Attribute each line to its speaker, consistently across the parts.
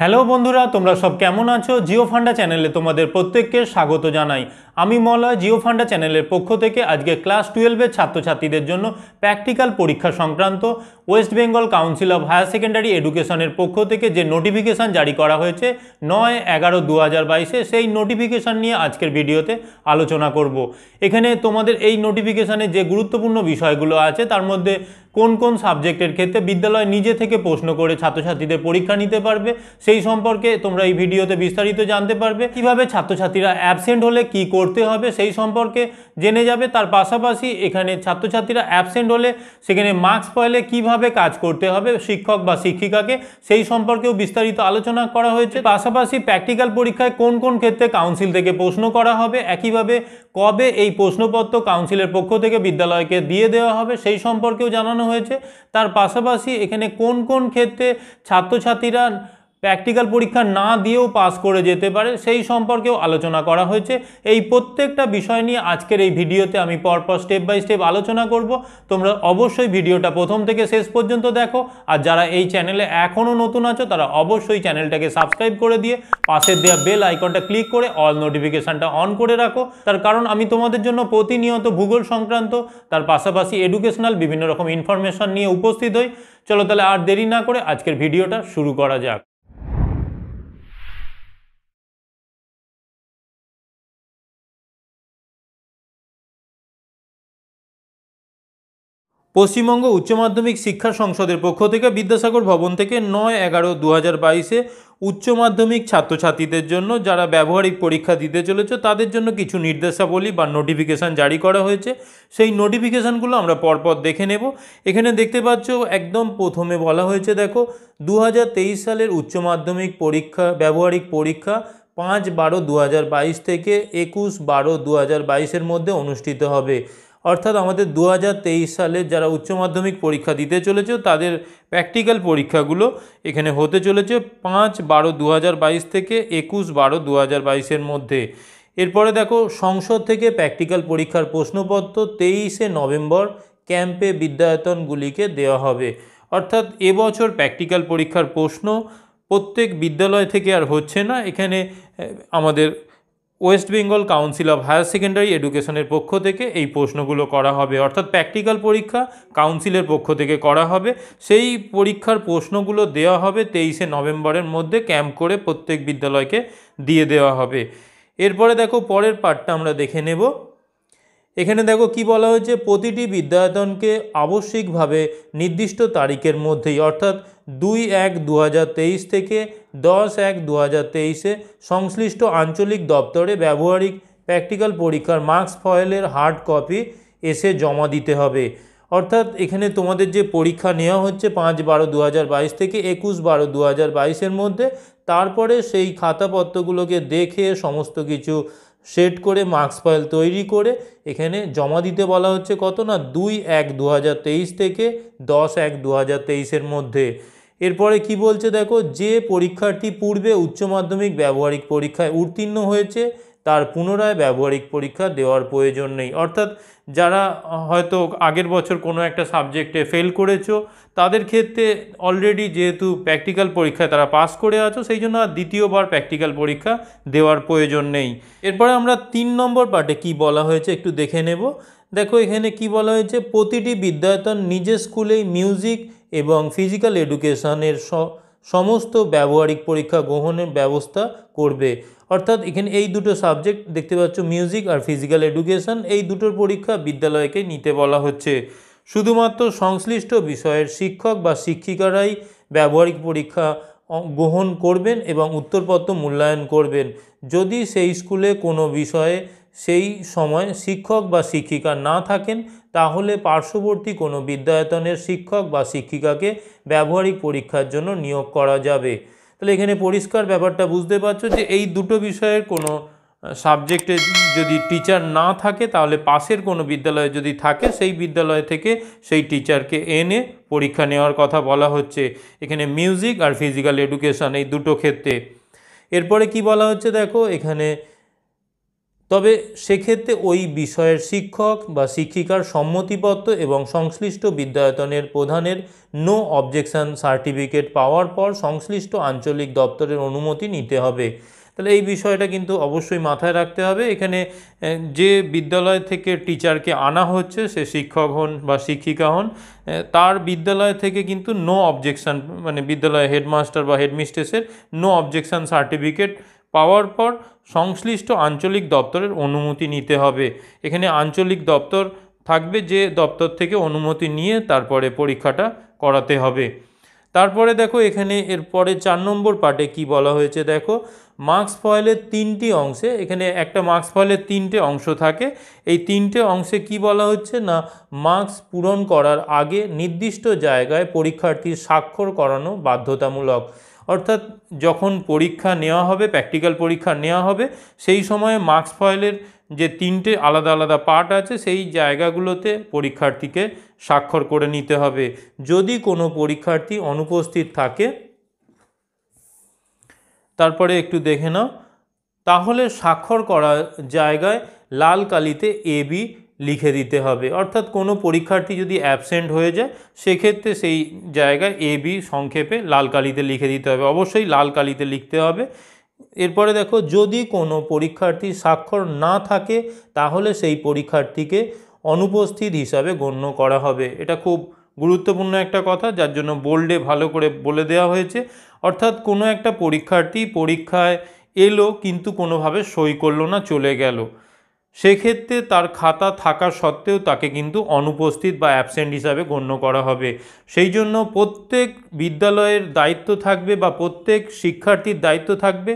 Speaker 1: hello বন্ধুরা তোমরা সব কেমন আছো জিও ফান্ডা চ্যানেলে তোমাদের প্রত্যেককে স্বাগত জানাই আমি মলয় জিও ফান্ডা চ্যানেলের পক্ষ থেকে আজকে ক্লাস টুয়েলভের ছাত্রছাত্রীদের জন্য প্র্যাকটিক্যাল পরীক্ষা সংক্রান্ত West Bengal Council of Higher Secondary এডুকেশনের পক্ষ থেকে যে নোটিফিকেশান জারি করা হয়েছে নয় এগারো দু হাজার বাইশে সেই নোটিফিকেশান নিয়ে আজকের ভিডিওতে আলোচনা করব এখানে তোমাদের এই নোটিফিকেশানে যে গুরুত্বপূর্ণ বিষয়গুলো আছে তার মধ্যে কোন কোন সাবজেক্টের ক্ষেত্রে বিদ্যালয় নিজে থেকে প্রশ্ন করে ছাত্রছাত্রীদের পরীক্ষা নিতে পারবে সেই সম্পর্কে তোমরা এই ভিডিওতে বিস্তারিত জানতে পারবে কিভাবে ছাত্রছাত্রীরা অ্যাবসেন্ট হলে কি করতে হবে সেই সম্পর্কে জেনে যাবে তার পাশাপাশি এখানে ছাত্রছাত্রীরা অ্যাবসেন্ট হলে সেখানে মার্কস পয়লে কিভাবে কাজ করতে হবে শিক্ষক বা শিক্ষিকাকে সেই সম্পর্কেও বিস্তারিত আলোচনা করা হয়েছে পাশাপাশি প্র্যাকটিক্যাল পরীক্ষায় কোন কোন ক্ষেত্রে কাউন্সিল থেকে প্রশ্ন করা হবে একইভাবে কবে এই প্রশ্নপত্র কাউন্সিলের পক্ষ থেকে বিদ্যালয়কে দিয়ে দেওয়া হবে সেই সম্পর্কেও জানানো দেখানো হয়েছে তার পাশাপাশি এখানে কোন কোন ক্ষেত্রে ছাত্রছাত্রীরা প্র্যাকটিক্যাল পরীক্ষা না দিয়েও পাস করে যেতে পারে সেই সম্পর্কেও আলোচনা করা হয়েছে এই প্রত্যেকটা বিষয় নিয়ে আজকের এই ভিডিওতে আমি পরপর স্টেপ বাই স্টেপ আলোচনা করব তোমরা অবশ্যই ভিডিওটা প্রথম থেকে শেষ পর্যন্ত দেখো আর যারা এই চ্যানেলে এখনও নতুন আছো তারা অবশ্যই চ্যানেলটাকে সাবস্ক্রাইব করে দিয়ে পাশের দেওয়া বেল আইকনটা ক্লিক করে অল নোটিফিকেশানটা অন করে রাখো তার কারণ আমি তোমাদের জন্য প্রতিনিয়ত ভূগোল সংক্রান্ত তার পাশাপাশি এডুকেশনাল বিভিন্ন রকম ইনফরমেশান নিয়ে উপস্থিত হই চলো তাহলে আর দেরি না করে আজকের ভিডিওটা শুরু করা যাক পশ্চিমবঙ্গ উচ্চ মাধ্যমিক শিক্ষা সংসদের পক্ষ থেকে বিদ্যাসাগর ভবন থেকে নয় এগারো দু হাজার বাইশে উচ্চ মাধ্যমিক ছাত্রছাত্রীদের জন্য যারা ব্যবহারিক পরীক্ষা দিতে চলেছে তাদের জন্য কিছু নির্দেশাবলী বা নোটিফিকেশান জারি করা হয়েছে সেই নোটিফিকেশানগুলো আমরা পরপর দেখে নেব এখানে দেখতে পাচ্ছ একদম প্রথমে বলা হয়েছে দেখো দু সালের উচ্চ মাধ্যমিক পরীক্ষা ব্যবহারিক পরীক্ষা পাঁচ বারো দু থেকে একুশ বারো দু হাজার মধ্যে অনুষ্ঠিত হবে অর্থাৎ আমাদের দু সালে যারা উচ্চ মাধ্যমিক পরীক্ষা দিতে চলেছে তাদের প্র্যাকটিক্যাল পরীক্ষাগুলো এখানে হতে চলেছে পাঁচ বারো দু থেকে একুশ বারো দু হাজার মধ্যে এরপরে দেখো সংসদ থেকে প্র্যাকটিক্যাল পরীক্ষার প্রশ্নপত্র তেইশে নভেম্বর ক্যাম্পে বিদ্যায়তনগুলিকে দেওয়া হবে অর্থাৎ এবছর প্র্যাকটিক্যাল পরীক্ষার প্রশ্ন প্রত্যেক বিদ্যালয় থেকে আর হচ্ছে না এখানে আমাদের West Bengal Council of Higher Secondary এডুকেশনের পক্ষ থেকে এই প্রশ্নগুলো করা হবে অর্থাৎ প্র্যাকটিক্যাল পরীক্ষা কাউন্সিলের পক্ষ থেকে করা হবে সেই পরীক্ষার প্রশ্নগুলো দেওয়া হবে তেইশে নভেম্বরের মধ্যে ক্যাম্প করে প্রত্যেক বিদ্যালয়কে দিয়ে দেওয়া হবে এরপরে দেখো পরের পার্টটা আমরা দেখে নেব এখানে দেখো কি বলা হয়েছে প্রতিটি বিদ্যায়তনকে আবশ্যিকভাবে নির্দিষ্ট তারিখের মধ্যেই অর্থাৎ দুই এক দু থেকে দশ এক দু সংশ্লিষ্ট আঞ্চলিক দপ্তরে ব্যবহারিক প্র্যাকটিক্যাল পরীক্ষার মার্কস ফয়েলের হার্ড কপি এসে জমা দিতে হবে অর্থাৎ এখানে তোমাদের যে পরীক্ষা নেওয়া হচ্ছে পাঁচ বারো দু থেকে একুশ বারো দু হাজার মধ্যে তারপরে সেই খাতাপত্রগুলোকে দেখে সমস্ত কিছু সেট করে মার্কস ফাইল তৈরি করে এখানে জমা দিতে বলা হচ্ছে কত না দুই এক দু থেকে দশ এক দু হাজার মধ্যে এরপরে কি বলছে দেখো যে পরীক্ষার্থী পূর্বে উচ্চ মাধ্যমিক ব্যবহারিক পরীক্ষায় উত্তীর্ণ হয়েছে তার পুনরায় ব্যবহারিক পরীক্ষা দেওয়ার প্রয়োজন নেই অর্থাৎ যারা হয়তো আগের বছর কোনো একটা সাবজেক্টে ফেল করেছো তাদের ক্ষেত্রে অলরেডি যেহেতু প্র্যাকটিক্যাল পরীক্ষায় তারা পাস করে আছো সেই জন্য আর দ্বিতীয়বার প্র্যাকটিক্যাল পরীক্ষা দেওয়ার প্রয়োজন নেই এরপরে আমরা তিন নম্বর পার্টে কি বলা হয়েছে একটু দেখে নেব দেখো এখানে কি বলা হয়েছে প্রতিটি বিদ্যায়তন নিজের স্কুলেই মিউজিক এবং ফিজিক্যাল এডুকেশনের সমস্ত ব্যবহারিক পরীক্ষা গ্রহণের ব্যবস্থা করবে অর্থাৎ এখানে এই দুটো সাবজেক্ট দেখতে পাচ্ছ মিউজিক আর ফিজিক্যাল এডুকেশন এই দুটোর পরীক্ষা বিদ্যালয়কে নিতে বলা হচ্ছে শুধুমাত্র সংশ্লিষ্ট বিষয়ের শিক্ষক বা শিক্ষিকারাই ব্যবহারিক পরীক্ষা গ্রহণ করবেন এবং উত্তরপত্র মূল্যায়ন করবেন যদি সেই স্কুলে কোনো বিষয়ে সেই সময় শিক্ষক বা শিক্ষিকা না থাকেন তাহলে পার্শ্ববর্তী কোনো বিদ্যায়তনের শিক্ষক বা শিক্ষিকাকে ব্যবহারিক পরীক্ষার জন্য নিয়োগ করা যাবে তাহলে এখানে পরিষ্কার ব্যাপারটা বুঝতে পারছো যে এই দুটো বিষয়ের কোনো সাবজেক্টে যদি টিচার না থাকে তাহলে পাশের কোনো বিদ্যালয়ে যদি থাকে সেই বিদ্যালয় থেকে সেই টিচারকে এনে পরীক্ষা নেওয়ার কথা বলা হচ্ছে এখানে মিউজিক আর ফিজিক্যাল এডুকেশান এই দুটো ক্ষেত্রে এরপরে কি বলা হচ্ছে দেখো এখানে তবে সেক্ষেত্রে ওই বিষয়ের শিক্ষক বা শিক্ষিকার সম্মতিপত্র এবং সংশ্লিষ্ট বিদ্যায়তনের প্রধানের নো অবজেকশান সার্টিফিকেট পাওয়ার পর সংশ্লিষ্ট আঞ্চলিক দপ্তরের অনুমতি নিতে হবে তাহলে এই বিষয়টা কিন্তু অবশ্যই মাথায় রাখতে হবে এখানে যে বিদ্যালয় থেকে টিচারকে আনা হচ্ছে সে শিক্ষক হন বা শিক্ষিকা হন তার বিদ্যালয় থেকে কিন্তু নো অবজেকশান মানে বিদ্যালয়ের হেডমাস্টার বা হেডমিস্ট্রেসের নো অবজেকশান সার্টিফিকেট পাওয়ার পর সংশ্লিষ্ট আঞ্চলিক দপ্তরের অনুমতি নিতে হবে এখানে আঞ্চলিক দপ্তর থাকবে যে দপ্তর থেকে অনুমতি নিয়ে তারপরে পরীক্ষাটা করাতে হবে তারপরে দেখো এখানে এরপরে চার নম্বর পার্টে কি বলা হয়েছে দেখো মার্কস ফয়েলের তিনটি অংশে এখানে একটা মার্কস ফয়েলের তিনটে অংশ থাকে এই তিনটে অংশে কি বলা হচ্ছে না মার্কস পূরণ করার আগে নির্দিষ্ট জায়গায় পরীক্ষার্থীর স্বাক্ষর করানো বাধ্যতামূলক অর্থাৎ যখন পরীক্ষা নেওয়া হবে প্র্যাকটিক্যাল পরীক্ষা নেওয়া হবে সেই সময়ে মার্কস ফয়েলের যে তিনটে আলাদা আলাদা পার্ট আছে সেই জায়গাগুলোতে পরীক্ষার্থীকে স্বাক্ষর করে নিতে হবে যদি কোনো পরীক্ষার্থী অনুপস্থিত থাকে তারপরে একটু দেখে নাও তাহলে স্বাক্ষর করা জায়গায় লাল কালিতে এবি লিখে দিতে হবে অর্থাৎ কোনো পরীক্ষার্থী যদি অ্যাবসেন্ট হয়ে যায় সেক্ষেত্রে সেই জায়গায় এ বি সংক্ষেপে লাল কালিতে লিখে দিতে হবে অবশ্যই লাল কালিতে লিখতে হবে এরপরে দেখো যদি কোনো পরীক্ষার্থী স্বাক্ষর না থাকে তাহলে সেই পরীক্ষার্থীকে অনুপস্থিত হিসাবে গণ্য করা হবে এটা খুব গুরুত্বপূর্ণ একটা কথা যার জন্য বোল্ডে ভালো করে বলে দেওয়া হয়েছে অর্থাৎ কোনো একটা পরীক্ষার্থী পরীক্ষায় এলো কিন্তু কোনোভাবে সই করলো না চলে গেল সেক্ষেত্রে তার খাতা থাকা সত্ত্বেও তাকে কিন্তু অনুপস্থিত বা অ্যাবসেন্ট হিসাবে গণ্য করা হবে সেই জন্য প্রত্যেক বিদ্যালয়ের দায়িত্ব থাকবে বা প্রত্যেক শিক্ষার্থীর দায়িত্ব থাকবে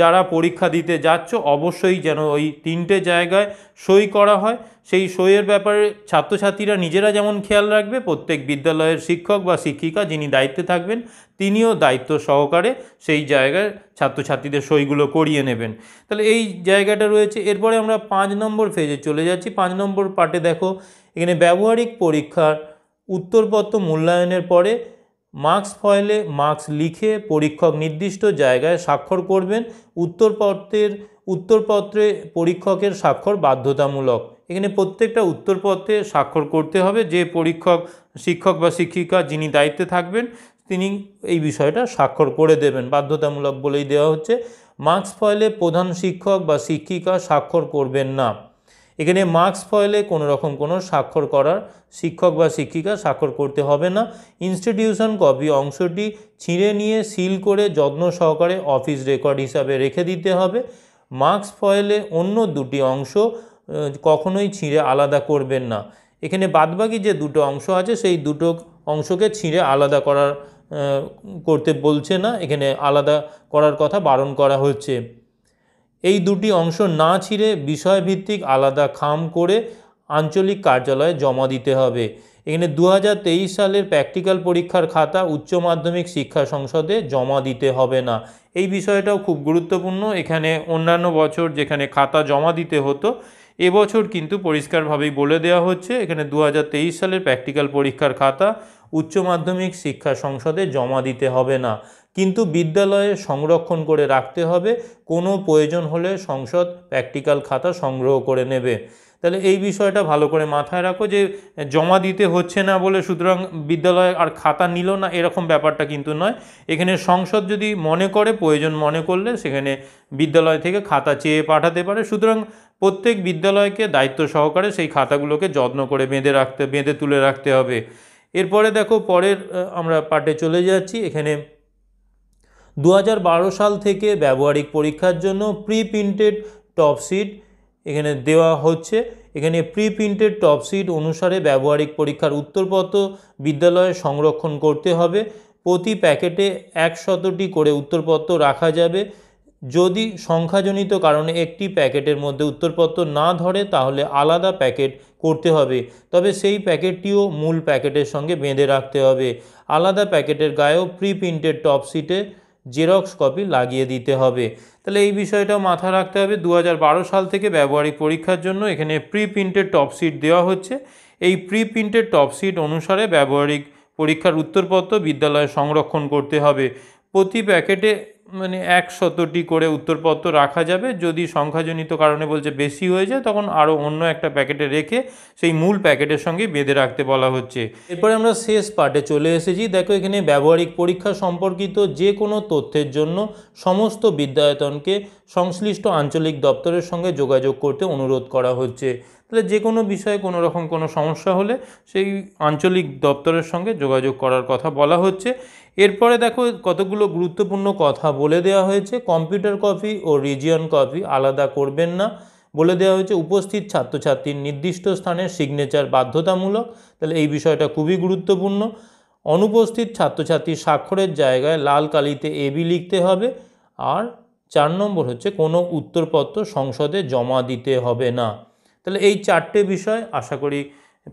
Speaker 1: যারা পরীক্ষা দিতে যাচ্ছ অবশ্যই যেন ওই তিনটে জায়গায় সই করা হয় সেই সইয়ের ব্যাপারে ছাত্রছাত্রীরা নিজেরা যেমন খেয়াল রাখবে প্রত্যেক বিদ্যালয়ের শিক্ষক বা শিক্ষিকা যিনি দায়িত্বে থাকবেন তিনিও দায়িত্ব সহকারে সেই জায়গায় ছাত্রছাত্রীদের সইগুলো করিয়ে নেবেন তাহলে এই জায়গাটা রয়েছে এরপরে আমরা পাঁচ নম্বর ফেজে চলে যাচ্ছি পাঁচ নম্বর পার্টে দেখো এখানে ব্যবহারিক পরীক্ষার উত্তরপত্র মূল্যায়নের পরে মার্কস ফয়েলে মার্কস লিখে পরীক্ষক নির্দিষ্ট জায়গায় স্বাক্ষর করবেন উত্তরপত্রের উত্তরপত্রে পরীক্ষকের স্বাক্ষর বাধ্যতামূলক এখানে প্রত্যেকটা উত্তরপত্রে স্বাক্ষর করতে হবে যে পরীক্ষক শিক্ষক বা শিক্ষিকা যিনি দায়িত্বে থাকবেন তিনি এই বিষয়টা স্বাক্ষর করে দেবেন বাধ্যতামূলক বলেই দেওয়া হচ্ছে মার্কস ফয়েলে প্রধান শিক্ষক বা শিক্ষিকা স্বাক্ষর করবেন না এখানে মার্কস ফয়েলে কোনো রকম কোনো স্বাক্ষর করার শিক্ষক বা শিক্ষিকা স্বাক্ষর করতে হবে না ইনস্টিটিউশন কপি অংশটি ছিঁড়ে নিয়ে সিল করে যত্ন সহকারে অফিস রেকর্ড হিসাবে রেখে দিতে হবে মার্কস ফয়েলে অন্য দুটি অংশ কখনোই ছিঁড়ে আলাদা করবেন না এখানে বাদবাকি যে দুটো অংশ আছে সেই দুটো অংশকে ছিঁড়ে আলাদা করার করতে বলছে না এখানে আলাদা করার কথা বারণ করা হচ্ছে এই দুটি অংশ না ছিঁড়ে বিষয়ভিত্তিক আলাদা খাম করে আঞ্চলিক কার্যালয়ে জমা দিতে হবে এখানে দু সালের প্র্যাকটিক্যাল পরীক্ষার খাতা উচ্চ মাধ্যমিক শিক্ষা সংসদে জমা দিতে হবে না এই বিষয়টাও খুব গুরুত্বপূর্ণ এখানে অন্যান্য বছর যেখানে খাতা জমা দিতে হতো এবছর কিন্তু পরিষ্কারভাবেই বলে দেওয়া হচ্ছে এখানে দু সালের প্র্যাকটিক্যাল পরীক্ষার খাতা উচ্চ মাধ্যমিক শিক্ষা সংসদে জমা দিতে হবে না কিন্তু বিদ্যালয়ে সংরক্ষণ করে রাখতে হবে কোনো প্রয়োজন হলে সংসদ প্র্যাকটিক্যাল খাতা সংগ্রহ করে নেবে তাহলে এই বিষয়টা ভালো করে মাথায় রাখো যে জমা দিতে হচ্ছে না বলে সুতরাং বিদ্যালয় আর খাতা নিল না এরকম ব্যাপারটা কিন্তু নয় এখানে সংসদ যদি মনে করে প্রয়োজন মনে করলে সেখানে বিদ্যালয় থেকে খাতা চেয়ে পাঠাতে পারে সুতরাং প্রত্যেক বিদ্যালয়কে দায়িত্ব সহকারে সেই খাতাগুলোকে যত্ন করে বেঁধে রাখতে বেঁধে তুলে রাখতে হবে এরপরে দেখো পরের আমরা পার্টে চলে যাচ্ছি এখানে দু সাল থেকে ব্যবহারিক পরীক্ষার জন্য প্রি প্রিন্টেড টপ সিট এখানে দেওয়া হচ্ছে এখানে প্রি প্রিন্টেড টপ সিট অনুসারে ব্যবহারিক পরীক্ষার উত্তরপত্র বিদ্যালয়ে সংরক্ষণ করতে হবে প্রতি প্যাকেটে একশতটি করে উত্তরপত্র রাখা যাবে যদি সংখ্যাজনিত কারণে একটি প্যাকেটের মধ্যে উত্তরপত্র না ধরে তাহলে আলাদা প্যাকেট করতে হবে তবে সেই প্যাকেটটিও মূল প্যাকেটের সঙ্গে বেঁধে রাখতে হবে আলাদা প্যাকেটের গায়েও প্রি প্রিন্টেড টপ সিটে জেরক্স কপি লাগিয়ে দিতে হবে তাহলে এই বিষয়টা মাথা রাখতে হবে দু সাল থেকে ব্যবহারিক পরীক্ষার জন্য এখানে প্রি প্রিন্টেড টপসিট দেওয়া হচ্ছে এই প্রি প্রিন্টেড টপসিট অনুসারে ব্যবহারিক পরীক্ষার উত্তরপত্র বিদ্যালয়ে সংরক্ষণ করতে হবে প্রতি প্যাকেটে মানে এক করে উত্তরপত্র রাখা যাবে যদি সংখ্যাজনিত কারণে বলছে বেশি হয়ে যায় তখন আরও অন্য একটা প্যাকেটে রেখে সেই মূল প্যাকেটের সঙ্গে বেঁধে রাখতে বলা হচ্ছে এরপরে আমরা শেষ পার্টে চলে এসেছি দেখো এখানে ব্যবহারিক পরীক্ষা সম্পর্কিত যে কোনো তথ্যের জন্য সমস্ত বিদ্যায়তনকে সংশ্লিষ্ট আঞ্চলিক দপ্তরের সঙ্গে যোগাযোগ করতে অনুরোধ করা হচ্ছে তাহলে যে কোনো বিষয়ে কোনো রকম কোনো সমস্যা হলে সেই আঞ্চলিক দপ্তরের সঙ্গে যোগাযোগ করার কথা বলা হচ্ছে এরপরে দেখো কতগুলো গুরুত্বপূর্ণ কথা বলে দেওয়া হয়েছে কম্পিউটার কপি ও রিজিয়ন কপি আলাদা করবেন না বলে দেওয়া হয়েছে উপস্থিত ছাত্রছাত্রীর নির্দিষ্ট স্থানের সিগনেচার বাধ্যতামূলক তাহলে এই বিষয়টা খুবই গুরুত্বপূর্ণ অনুপস্থিত ছাত্রছাত্রীর স্বাক্ষরের জায়গায় লাল কালিতে এবি লিখতে হবে আর চার নম্বর হচ্ছে কোনো উত্তরপত্র সংসদে জমা দিতে হবে না তাহলে এই চারটে বিষয় আশা করি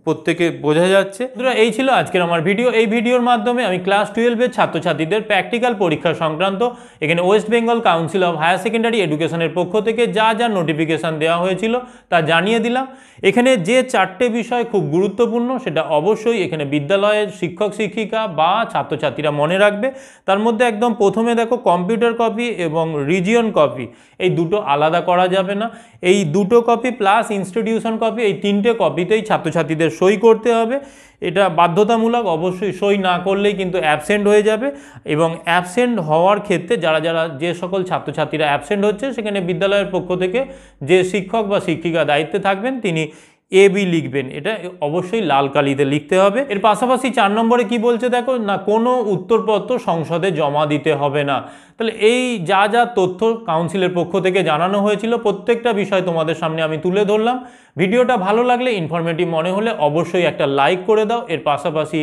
Speaker 1: প্রত্যেকে বোঝা যাচ্ছে এই ছিল আজকের আমার ভিডিও এই ভিডিওর মাধ্যমে আমি ক্লাস টুয়েলভের ছাত্রছাত্রীদের প্র্যাকটিক্যাল পরীক্ষা সংক্রান্ত এখানে West Bengal Council of Higher Secondary এডুকেশনের পক্ষ থেকে যা যা নোটিফিকেশান দেওয়া হয়েছিল তা জানিয়ে দিলাম এখানে যে চারটে বিষয় খুব গুরুত্বপূর্ণ সেটা অবশ্যই এখানে বিদ্যালয়ের শিক্ষক শিক্ষিকা বা ছাত্রছাত্রীরা মনে রাখবে তার মধ্যে একদম প্রথমে দেখো কম্পিউটার কপি এবং রিজিয়ন কপি এই দুটো আলাদা করা যাবে না এই দুটো কপি প্লাস ইনস্টিটিউশন কপি এই তিনটে কপিতেই ছাত্রছাত্রী কর্মীদের সই করতে হবে এটা বাধ্যতামূলক অবশ্যই সই না করলেই কিন্তু অ্যাবসেন্ট হয়ে যাবে এবং অ্যাবসেন্ট হওয়ার ক্ষেত্রে যারা যারা যে সকল ছাত্রছাত্রীরা অ্যাবসেন্ট হচ্ছে সেখানে বিদ্যালয়ের পক্ষ থেকে যে শিক্ষক বা শিক্ষিকা দায়িত্বে থাকবেন তিনি এ বি লিখবেন এটা অবশ্যই লাল কালিতে লিখতে হবে এর পাশাপাশি চার নম্বরে কি বলছে দেখো না কোনো উত্তরপত্র সংসদে জমা দিতে হবে না তাহলে এই যা যা তথ্য কাউন্সিলের পক্ষ থেকে জানানো হয়েছিল প্রত্যেকটা বিষয় তোমাদের সামনে আমি তুলে ধরলাম ভিডিওটা ভালো লাগলে ইনফরমেটিভ মনে হলে অবশ্যই একটা লাইক করে দাও এর পাশাপাশি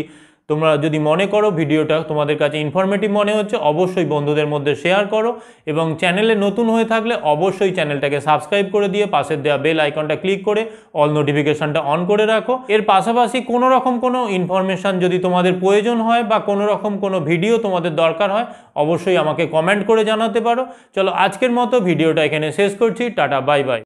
Speaker 1: তোমরা যদি মনে করো ভিডিওটা তোমাদের কাছে ইনফরমেটিভ মনে হচ্ছে অবশ্যই বন্ধুদের মধ্যে শেয়ার করো এবং চ্যানেলে নতুন হয়ে থাকলে অবশ্যই চ্যানেলটাকে সাবস্ক্রাইব করে দিয়ে পাশের দেওয়া বেল আইকনটা ক্লিক করে অল নোটিফিকেশানটা অন করে রাখো এর পাশাপাশি কোনো রকম কোনো ইনফরমেশান যদি তোমাদের প্রয়োজন হয় বা কোনো রকম কোনো ভিডিও তোমাদের দরকার হয় অবশ্যই আমাকে কমেন্ট করে জানাতে পারো চলো আজকের মতো ভিডিওটা এখানে শেষ করছি টাটা বাই বাই